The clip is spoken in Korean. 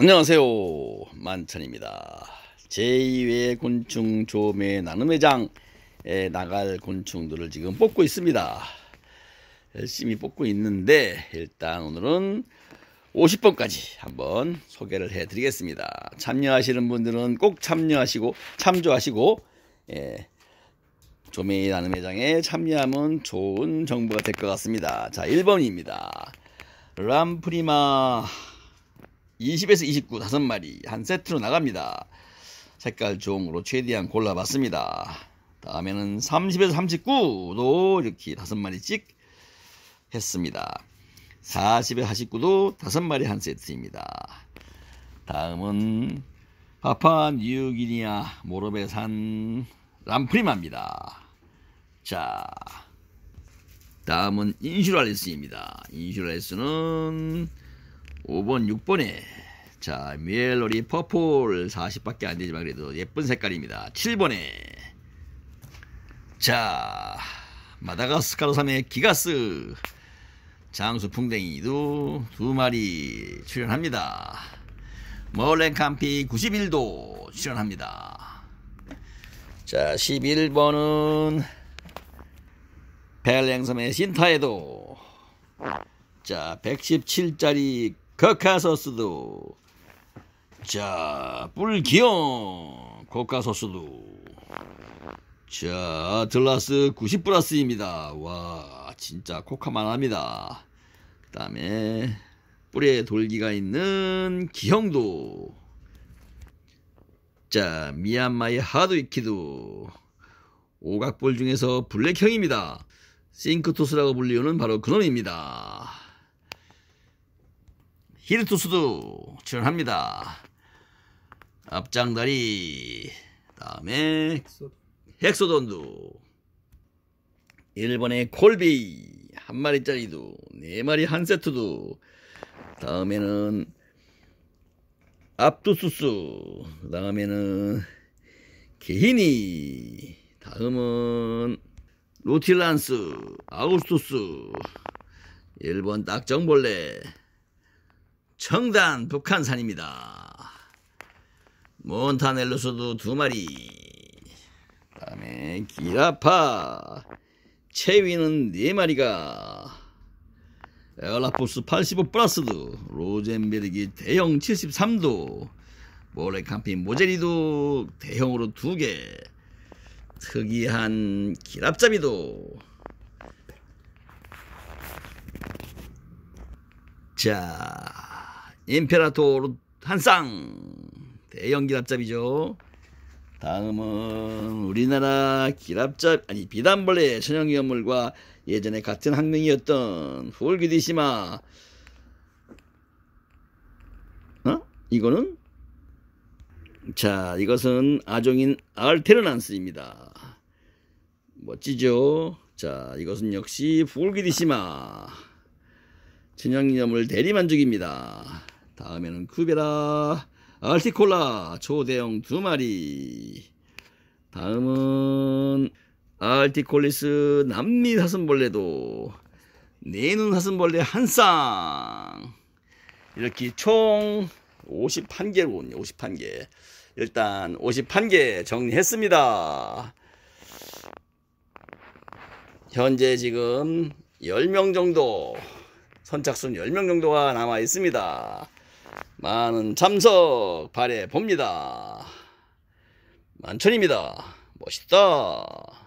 안녕하세요 만천입니다 제2회 곤충 조매 나눔 회장에 나갈 곤충들을 지금 뽑고 있습니다 열심히 뽑고 있는데 일단 오늘은 50번까지 한번 소개를 해 드리겠습니다 참여하시는 분들은 꼭 참여하시고 참조하시고 예, 조매 나눔 회장에 참여하면 좋은 정보가 될 것 같습니다 자 1번입니다 람프리마 20에서 29 5마리 한 세트로 나갑니다. 색깔 좋은 걸로 최대한 골라봤습니다. 다음에는 30에서 39도 이렇게 5마리씩 했습니다. 40에 서 49도 5마리 한 세트입니다. 다음은 파파 뉴기니아 모로베산 람프리마입니다. 자, 다음은 인슈랄리스입니다. 인슈랄리스는 5번, 6번에 자 미엘로리 퍼플 40밖에 안 되지만 그래도 예쁜 색깔입니다. 7번에 자 마다가스카르삼의 기가스 장수풍뎅이도 두 마리 출연합니다. 머랭캄피 91도 출연합니다. 자 11번은 벨랭섬의 신타에도 자 117짜리 거카소스도 자 뿔기용 고카소스도 자 들라스 90 플러스입니다 와 진짜 코카만 합니다 그 다음에 뿔에 돌기가 있는 기형도 자 미얀마의 하드위키도 오각볼 중에서 블랙형입니다 싱크토스라고 불리우는 바로 그놈입니다 히르투스도 출연합니다. 앞장다리 다음에 헥소돈도 일본의 콜비 한 마리짜리도 네 마리 한 세트도 다음에는 압두수수그 다음에는 개히니 다음은 루틸란스 아우스투스 일본 딱정벌레 정단 북한산입니다. 몬타넬로스도 두 마리. 다음에 기라파. 체위는 네 마리가. 에어라포스 85 플러스도. 로젠베르기 대형 73도. 모래캄피 모제리도 대형으로 두 개. 특이한 기랍잡이도. 자. 임페라토르 한쌍 대형 기랍잡이죠 다음은 우리나라 기랍잡 아니 비단벌레 천연위험물과 예전에 같은 학명이었던 훌기디시마 어? 이거는 자 이것은 아종인 알테르난스입니다. 멋지죠? 자 이것은 역시 훌기디시마 천연위념물 대리만족입니다. 다음에는 쿠베라, 알티콜라, 초대형 두 마리. 다음은 알티콜리스 남미 사슴벌레도 내눈 사슴벌레 한 쌍. 이렇게 총 51개군요. 51개. 일단 51개 정리했습니다. 현재 지금 10명 정도 선착순 10명 정도가 남아 있습니다. 많은 참석 바래 봅니다. 만천입니다. 멋있다.